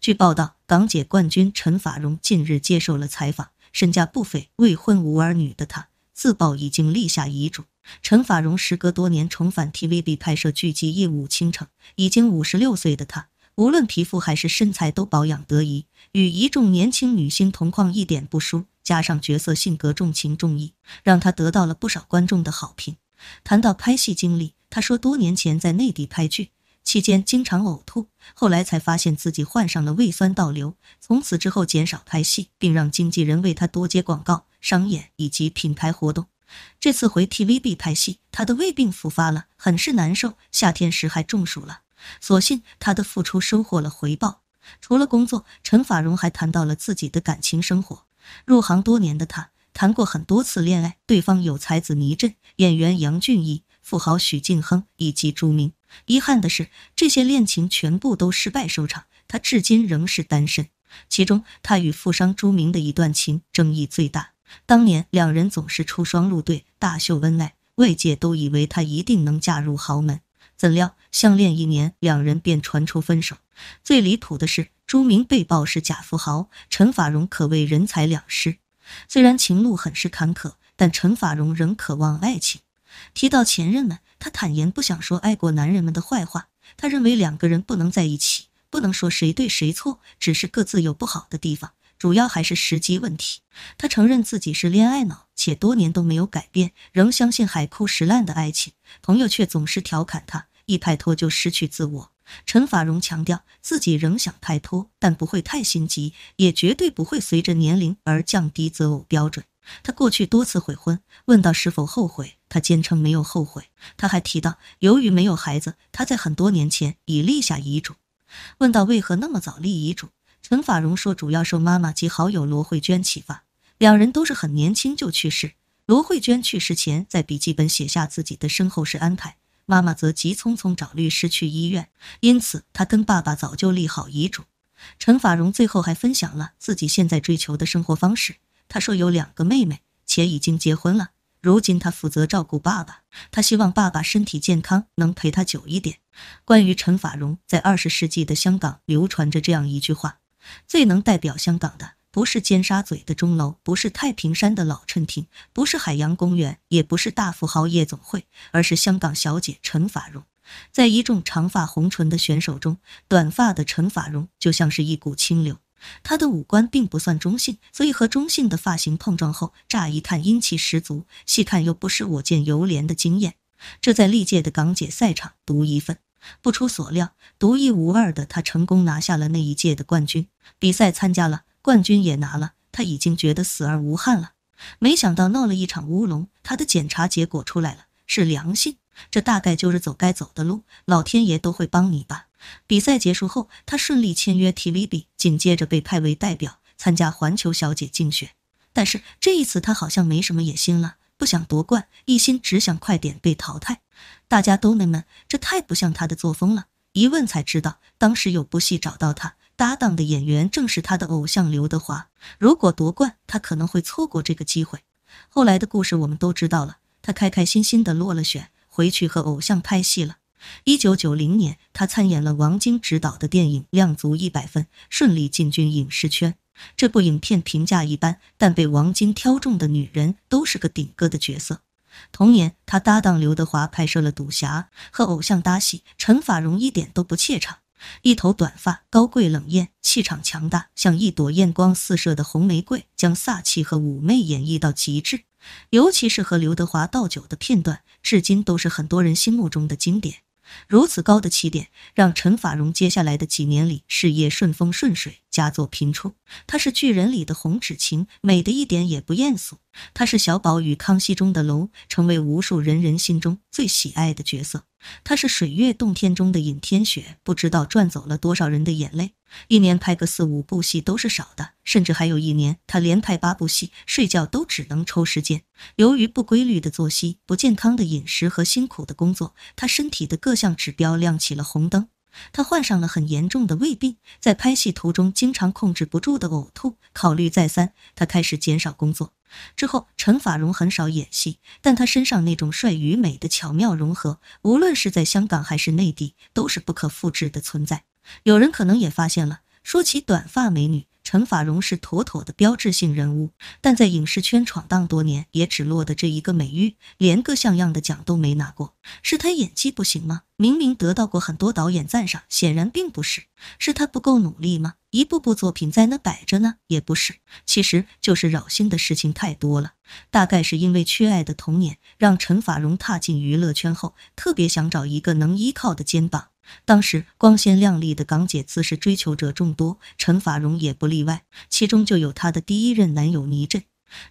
据报道，港姐冠军陈法荣近日接受了采访，身价不菲、未婚无儿女的她自曝已经立下遗嘱。陈法荣时隔多年重返 TVB 拍摄剧集《夜舞倾城》，已经五十六岁的她，无论皮肤还是身材都保养得宜，与一众年轻女星同框一点不输。加上角色性格重情重义，让她得到了不少观众的好评。谈到拍戏经历，她说多年前在内地拍剧。期间经常呕吐，后来才发现自己患上了胃酸倒流。从此之后减少拍戏，并让经纪人为他多接广告、商演以及品牌活动。这次回 TVB 拍戏，他的胃病复发了，很是难受。夏天时还中暑了，所幸他的付出收获了回报。除了工作，陈法荣还谈到了自己的感情生活。入行多年的他，谈过很多次恋爱，对方有才子倪震、演员杨俊毅。富豪许晋亨以及朱明，遗憾的是，这些恋情全部都失败收场，他至今仍是单身。其中，他与富商朱明的一段情争议最大。当年两人总是出双入对，大秀恩爱，外界都以为他一定能嫁入豪门。怎料相恋一年，两人便传出分手。最离谱的是，朱明被曝是假富豪，陈法蓉可谓人财两失。虽然情路很是坎坷，但陈法蓉仍渴望爱情。提到前任们，他坦言不想说爱过男人们的坏话。他认为两个人不能在一起，不能说谁对谁错，只是各自有不好的地方，主要还是时机问题。他承认自己是恋爱脑，且多年都没有改变，仍相信海枯石烂的爱情。朋友却总是调侃他一拍拖就失去自我。陈法荣强调自己仍想拍拖，但不会太心急，也绝对不会随着年龄而降低择偶标准。他过去多次悔婚，问到是否后悔，他坚称没有后悔。他还提到，由于没有孩子，他在很多年前已立下遗嘱。问到为何那么早立遗嘱，陈法荣说主要受妈妈及好友罗慧娟启发，两人都是很年轻就去世。罗慧娟去世前在笔记本写下自己的身后事安排，妈妈则急匆匆找律师去医院，因此他跟爸爸早就立好遗嘱。陈法荣最后还分享了自己现在追求的生活方式。他说有两个妹妹，且已经结婚了。如今他负责照顾爸爸，他希望爸爸身体健康，能陪他久一点。关于陈法荣，在二十世纪的香港流传着这样一句话：最能代表香港的，不是尖沙咀的钟楼，不是太平山的老衬厅，不是海洋公园，也不是大富豪夜总会，而是香港小姐陈法荣。在一众长发红唇的选手中，短发的陈法荣就像是一股清流。他的五官并不算中性，所以和中性的发型碰撞后，乍一看英气十足，细看又不失我见犹怜的惊艳。这在历届的港姐赛场独一份。不出所料，独一无二的他成功拿下了那一届的冠军。比赛参加了，冠军也拿了，他已经觉得死而无憾了。没想到闹了一场乌龙，他的检查结果出来了，是良性。这大概就是走该走的路，老天爷都会帮你吧。比赛结束后，他顺利签约 TVB，紧接着被派为代表参加环球小姐竞选。但是这一次他好像没什么野心了，不想夺冠，一心只想快点被淘汰。大家都纳闷，这太不像他的作风了。一问才知道，当时有部戏找到他，搭档的演员正是他的偶像刘德华。如果夺冠，他可能会错过这个机会。后来的故事我们都知道了，他开开心心的落了选，回去和偶像拍戏了。一九九零年，他参演了王晶执导的电影《量足一百分》，顺利进军影视圈。这部影片评价一般，但被王晶挑中的女人都是个顶哥的角色。同年，他搭档刘德华拍摄了《赌侠》，和偶像搭戏，陈法蓉一点都不怯场。一头短发，高贵冷艳，气场强大，像一朵艳光四射的红玫瑰，将飒气和妩媚演绎到极致。尤其是和刘德华倒酒的片段，至今都是很多人心目中的经典。如此高的起点，让陈法蓉接下来的几年里事业顺风顺水，佳作频出。她是《巨人》里的红纸晴，美得一点也不艳俗；她是《小宝与康熙》中的龙，成为无数人人心中最喜爱的角色。他是水月洞天中的尹天雪，不知道赚走了多少人的眼泪。一年拍个四五部戏都是少的，甚至还有一年他连拍八部戏，睡觉都只能抽时间。由于不规律的作息、不健康的饮食和辛苦的工作，他身体的各项指标亮起了红灯。他患上了很严重的胃病，在拍戏途中经常控制不住的呕吐。考虑再三，他开始减少工作。之后，陈法蓉很少演戏，但她身上那种帅与美的巧妙融合，无论是在香港还是内地，都是不可复制的存在。有人可能也发现了，说起短发美女。陈法荣是妥妥的标志性人物，但在影视圈闯荡多年，也只落得这一个美誉，连个像样的奖都没拿过。是他演技不行吗？明明得到过很多导演赞赏，显然并不是。是他不够努力吗？一部部作品在那摆着呢，也不是。其实就是扰心的事情太多了。大概是因为缺爱的童年，让陈法荣踏进娱乐圈后，特别想找一个能依靠的肩膀。当时光鲜亮丽的港姐自是追求者众多，陈法蓉也不例外。其中就有她的第一任男友倪震。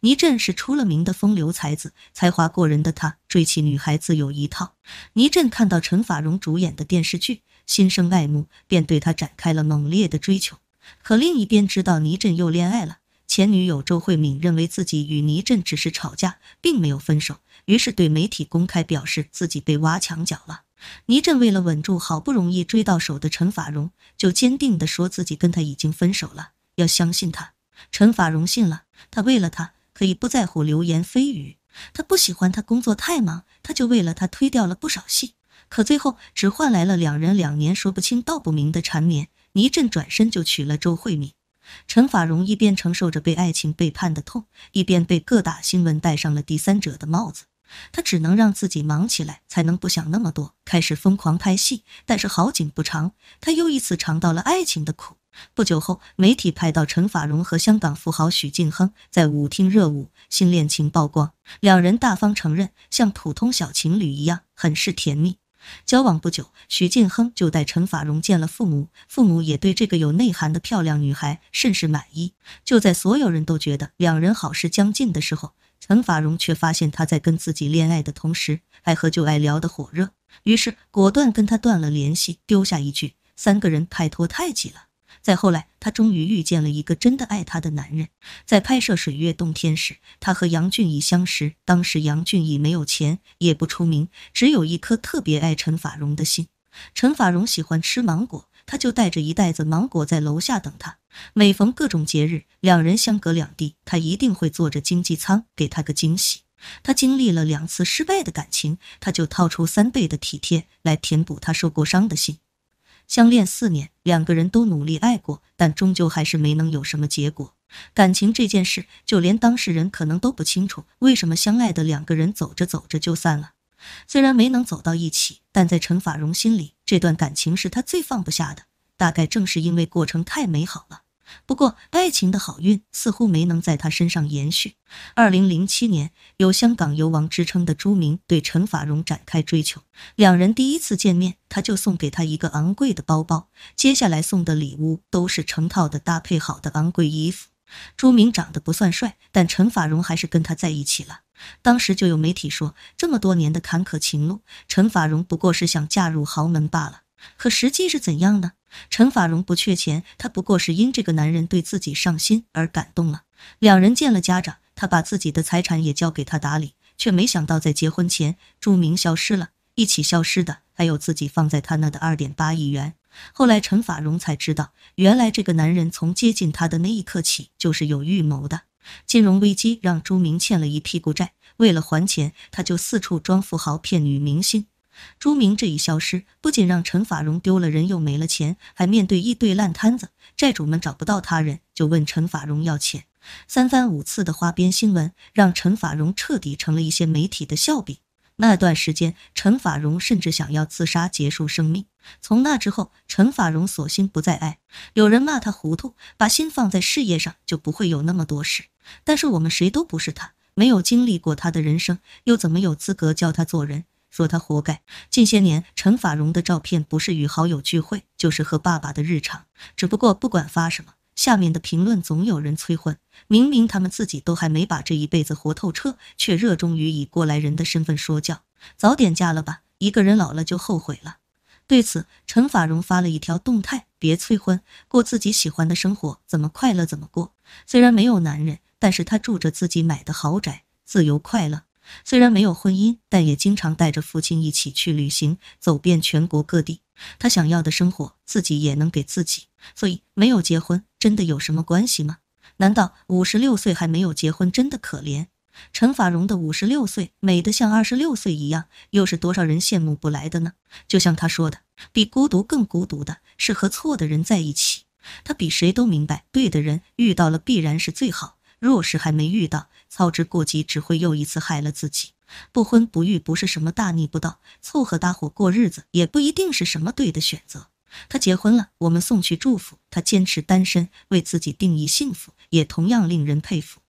倪震是出了名的风流才子，才华过人的他追妻女孩子有一套。倪震看到陈法蓉主演的电视剧，心生爱慕，便对她展开了猛烈的追求。可另一边知道倪震又恋爱了，前女友周慧敏认为自己与倪震只是吵架，并没有分手，于是对媒体公开表示自己被挖墙脚了。倪震为了稳住好不容易追到手的陈法荣，就坚定地说自己跟他已经分手了，要相信他。陈法荣信了，他为了他可以不在乎流言蜚语，他不喜欢他工作太忙，他就为了他推掉了不少戏，可最后只换来了两人两年说不清道不明的缠绵。倪震转身就娶了周慧敏，陈法荣一边承受着被爱情背叛的痛，一边被各大新闻戴上了第三者的帽子。他只能让自己忙起来，才能不想那么多。开始疯狂拍戏，但是好景不长，他又一次尝到了爱情的苦。不久后，媒体拍到陈法蓉和香港富豪许晋亨在舞厅热舞，新恋情曝光。两人大方承认，像普通小情侣一样，很是甜蜜。交往不久，许晋亨就带陈法荣见了父母，父母也对这个有内涵的漂亮女孩甚是满意。就在所有人都觉得两人好事将近的时候。陈法荣却发现他在跟自己恋爱的同时，还和旧爱聊得火热，于是果断跟他断了联系，丢下一句“三个人太拖太挤了”。再后来，他终于遇见了一个真的爱他的男人。在拍摄《水月洞天》时，他和杨俊毅相识。当时杨俊毅没有钱，也不出名，只有一颗特别爱陈法荣的心。陈法荣喜欢吃芒果。他就带着一袋子芒果在楼下等他。每逢各种节日，两人相隔两地，他一定会坐着经济舱给他个惊喜。他经历了两次失败的感情，他就掏出三倍的体贴来填补他受过伤的心。相恋四年，两个人都努力爱过，但终究还是没能有什么结果。感情这件事，就连当事人可能都不清楚，为什么相爱的两个人走着走着就散了。虽然没能走到一起，但在陈法荣心里，这段感情是他最放不下的。大概正是因为过程太美好了。不过，爱情的好运似乎没能在他身上延续。二零零七年，有“香港游王”之称的朱明对陈法荣展开追求。两人第一次见面，他就送给他一个昂贵的包包。接下来送的礼物都是成套的搭配好的昂贵衣服。朱明长得不算帅，但陈法荣还是跟他在一起了。当时就有媒体说，这么多年的坎坷情路，陈法荣不过是想嫁入豪门罢了。可实际是怎样呢？陈法荣不缺钱，他不过是因这个男人对自己上心而感动了。两人见了家长，他把自己的财产也交给他打理，却没想到在结婚前，朱明消失了，一起消失的还有自己放在他那的二点八亿元。后来陈法荣才知道，原来这个男人从接近他的那一刻起就是有预谋的。金融危机让朱明欠了一屁股债，为了还钱，他就四处装富豪骗女明星。朱明这一消失，不仅让陈法荣丢了人又没了钱，还面对一堆烂摊子。债主们找不到他人，就问陈法荣要钱。三番五次的花边新闻，让陈法荣彻底成了一些媒体的笑柄。那段时间，陈法荣甚至想要自杀结束生命。从那之后，陈法荣索性不再爱。有人骂他糊涂，把心放在事业上就不会有那么多事。但是我们谁都不是他，没有经历过他的人生，又怎么有资格教他做人，说他活该？近些年陈法荣的照片不是与好友聚会，就是和爸爸的日常。只不过不管发什么，下面的评论总有人催婚。明明他们自己都还没把这一辈子活透彻，却热衷于以过来人的身份说教。早点嫁了吧，一个人老了就后悔了。对此，陈法荣发了一条动态：别催婚，过自己喜欢的生活，怎么快乐怎么过。虽然没有男人。但是他住着自己买的豪宅，自由快乐。虽然没有婚姻，但也经常带着父亲一起去旅行，走遍全国各地。他想要的生活，自己也能给自己。所以，没有结婚真的有什么关系吗？难道五十六岁还没有结婚，真的可怜？陈法荣的五十六岁，美得像二十六岁一样，又是多少人羡慕不来的呢？就像他说的：“比孤独更孤独的是和错的人在一起。”他比谁都明白，对的人遇到了，必然是最好。若是还没遇到，操之过急只会又一次害了自己。不婚不育不是什么大逆不道，凑合搭伙过日子也不一定是什么对的选择。他结婚了，我们送去祝福；他坚持单身，为自己定义幸福，也同样令人佩服。